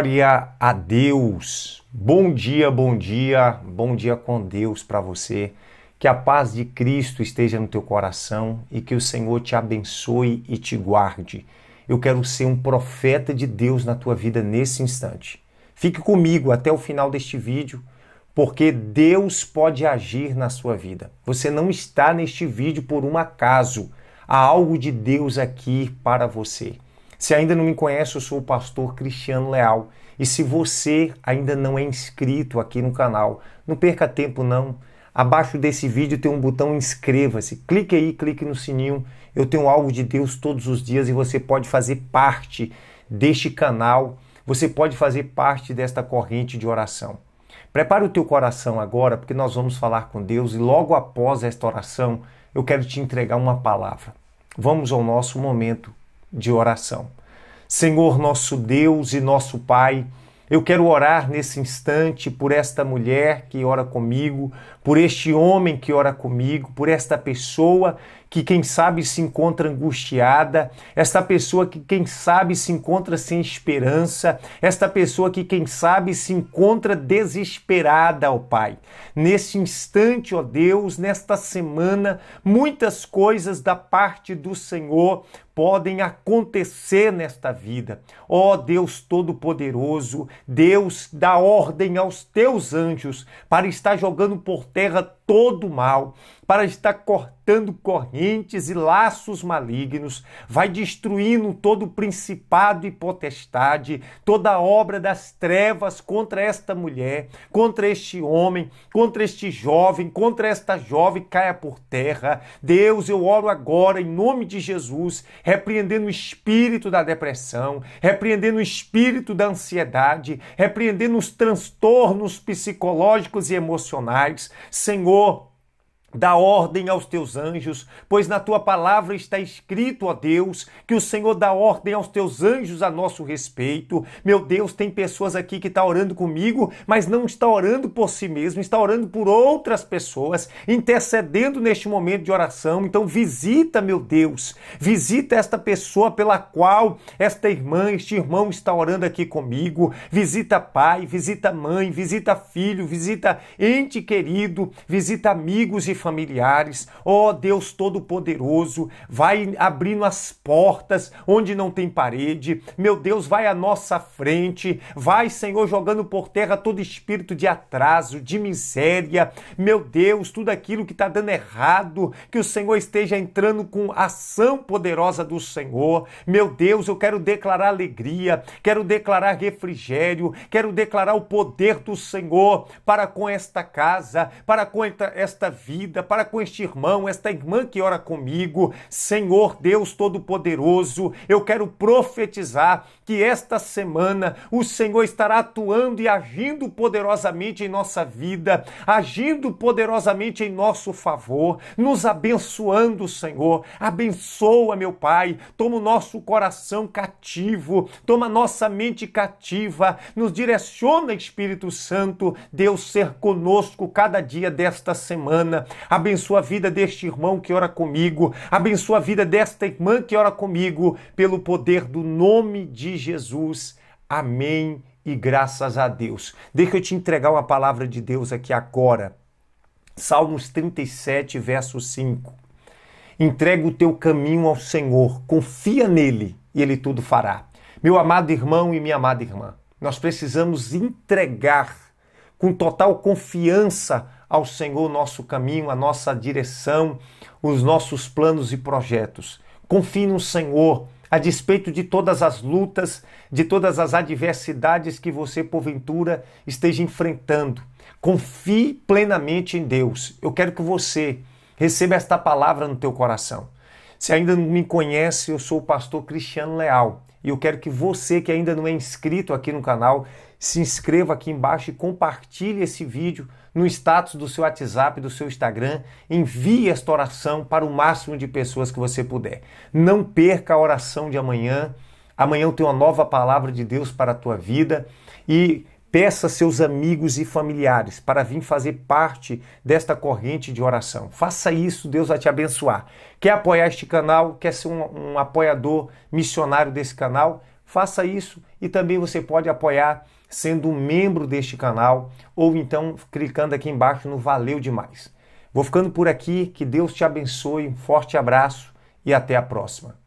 Glória a Deus. Bom dia, bom dia, bom dia com Deus para você. Que a paz de Cristo esteja no teu coração e que o Senhor te abençoe e te guarde. Eu quero ser um profeta de Deus na tua vida nesse instante. Fique comigo até o final deste vídeo, porque Deus pode agir na sua vida. Você não está neste vídeo por um acaso. Há algo de Deus aqui para você. Se ainda não me conhece, eu sou o pastor Cristiano Leal. E se você ainda não é inscrito aqui no canal, não perca tempo não. Abaixo desse vídeo tem um botão inscreva-se. Clique aí, clique no sininho. Eu tenho algo de Deus todos os dias e você pode fazer parte deste canal. Você pode fazer parte desta corrente de oração. Prepare o teu coração agora, porque nós vamos falar com Deus e logo após esta oração, eu quero te entregar uma palavra. Vamos ao nosso momento de oração. Senhor nosso Deus e nosso Pai, eu quero orar nesse instante por esta mulher que ora comigo, por este homem que ora comigo, por esta pessoa que, quem sabe, se encontra angustiada, esta pessoa que, quem sabe, se encontra sem esperança, esta pessoa que, quem sabe, se encontra desesperada, ó Pai. Nesse instante, ó Deus, nesta semana, muitas coisas da parte do Senhor podem acontecer nesta vida. Ó oh, Deus Todo-Poderoso, Deus dá ordem aos teus anjos para estar jogando por terra todo o mal, para estar cortando cortando correntes e laços malignos, vai destruindo todo o principado e potestade, toda a obra das trevas contra esta mulher, contra este homem, contra este jovem, contra esta jovem, caia por terra. Deus, eu oro agora em nome de Jesus, repreendendo o espírito da depressão, repreendendo o espírito da ansiedade, repreendendo os transtornos psicológicos e emocionais. Senhor, Dá ordem aos teus anjos, pois na tua palavra está escrito, ó Deus, que o Senhor dá ordem aos teus anjos a nosso respeito. Meu Deus, tem pessoas aqui que estão tá orando comigo, mas não está orando por si mesmo, está orando por outras pessoas, intercedendo neste momento de oração. Então visita, meu Deus, visita esta pessoa pela qual esta irmã, este irmão está orando aqui comigo. Visita pai, visita mãe, visita filho, visita ente querido, visita amigos e familiares. Ó oh, Deus Todo-Poderoso, vai abrindo as portas onde não tem parede. Meu Deus, vai à nossa frente. Vai, Senhor, jogando por terra todo espírito de atraso, de miséria. Meu Deus, tudo aquilo que está dando errado, que o Senhor esteja entrando com ação poderosa do Senhor. Meu Deus, eu quero declarar alegria, quero declarar refrigério, quero declarar o poder do Senhor para com esta casa, para com esta vida vida, para com este irmão, esta irmã que ora comigo. Senhor Deus Todo-Poderoso, eu quero profetizar que esta semana o Senhor estará atuando e agindo poderosamente em nossa vida, agindo poderosamente em nosso favor, nos abençoando, Senhor. Abençoa, meu Pai, toma o nosso coração cativo, toma nossa mente cativa, nos direciona, Espírito Santo, Deus ser conosco cada dia desta semana. Abençoa a vida deste irmão que ora comigo. Abençoa a vida desta irmã que ora comigo. Pelo poder do nome de Jesus. Amém e graças a Deus. Deixa eu te entregar uma palavra de Deus aqui agora. Salmos 37, verso 5. Entrega o teu caminho ao Senhor, confia nele e ele tudo fará. Meu amado irmão e minha amada irmã, nós precisamos entregar com total confiança ao Senhor nosso caminho, a nossa direção, os nossos planos e projetos. Confie no Senhor, a despeito de todas as lutas, de todas as adversidades que você porventura esteja enfrentando. Confie plenamente em Deus. Eu quero que você receba esta palavra no teu coração. Se ainda não me conhece, eu sou o pastor Cristiano Leal. E eu quero que você que ainda não é inscrito aqui no canal, se inscreva aqui embaixo e compartilhe esse vídeo no status do seu WhatsApp, do seu Instagram. Envie esta oração para o máximo de pessoas que você puder. Não perca a oração de amanhã. Amanhã eu tenho uma nova palavra de Deus para a tua vida e Peça a seus amigos e familiares para vir fazer parte desta corrente de oração. Faça isso, Deus vai te abençoar. Quer apoiar este canal? Quer ser um, um apoiador missionário desse canal? Faça isso e também você pode apoiar sendo um membro deste canal ou então clicando aqui embaixo no Valeu Demais. Vou ficando por aqui, que Deus te abençoe, um forte abraço e até a próxima.